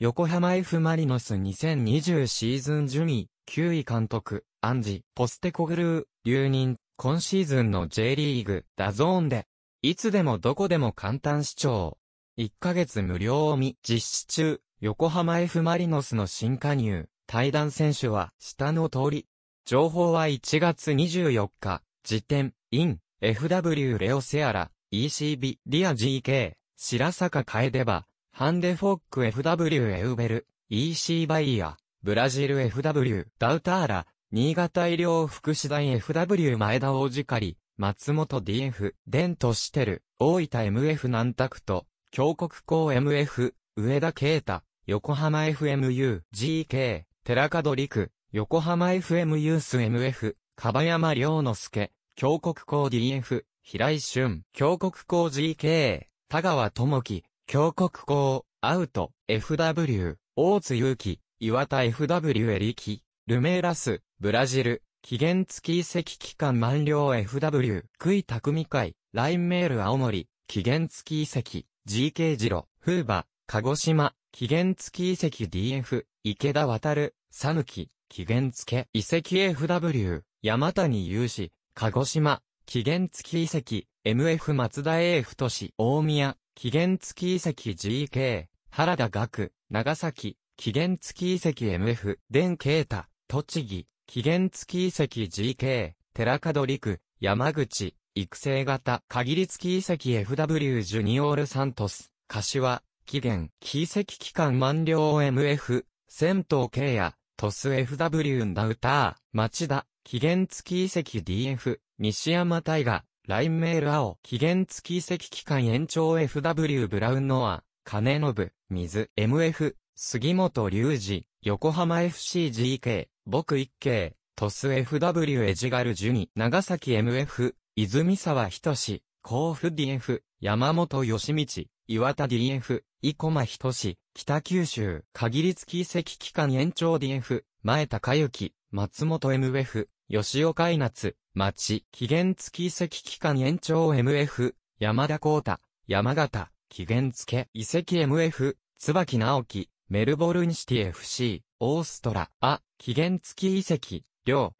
横浜 F マリノス2020シーズンジュミ、9位監督、アンジ、ポステコグルー、留任、今シーズンの J リーグ、ダゾーンで、いつでもどこでも簡単視聴。1ヶ月無料を見、実施中、横浜 F マリノスの新加入、対談選手は、下の通り。情報は1月24日、時点、イン、FW レオセアラ、ECB、リア GK、白坂楓バ、ハンデフォック FW エウベル、EC バイヤ、ブラジル FW、ダウターラ、新潟医療福祉大 FW 前田大り、松本 DF、デントシテル、大分 MF 南拓と、峡谷港 MF、上田啓太、横浜 FMU、GK、寺門陸、横浜 FMU ス MF、樺山良之介、峡谷港 DF、平井俊、峡谷港 GK、田川智樹、峡谷校、アウト、FW、大津祐希、岩田 FW エリキ、ルメーラス、ブラジル、期限付き移籍期間満了 FW、クイ匠会、ラインメール青森、期限付き移籍、GK ジロ、フーバ、鹿児島、期限付き移籍 DF、池田渡、サぬキ、期限付け移籍 FW、山谷雄志、鹿児島、期限付き移籍、MF 松田 AF 都市、大宮、期限付き遺跡 GK、原田学、長崎、期限付き遺跡 MF、伝慶太、栃木、期限付き遺跡 GK、寺門陸、山口、育成型、限り付き遺跡 FW ジュニオールサントス、柏、期限、遺跡期間満了 MF、銭湯慶也、トス FW ナダウター、町田、期限付き遺跡 DF、西山大河、ラインメール青、期限付き遺跡期間延長 FW ブラウンノア、金信、水、MF、杉本隆二、横浜 FCGK、僕一系、トス FW エジガルジュニ、長崎 MF、泉沢仁、志、甲府 DF、山本義道、岩田 DF、生駒仁、志、北九州、限り付き遺跡期間延長 DF、前高幸、松本 MF、吉岡稲津、町、期限付き遺跡期間延長 MF、山田光太、山形、期限付け遺跡 MF、椿直樹、メルボルンシティ FC、オーストラ、あ、期限付き遺跡、両。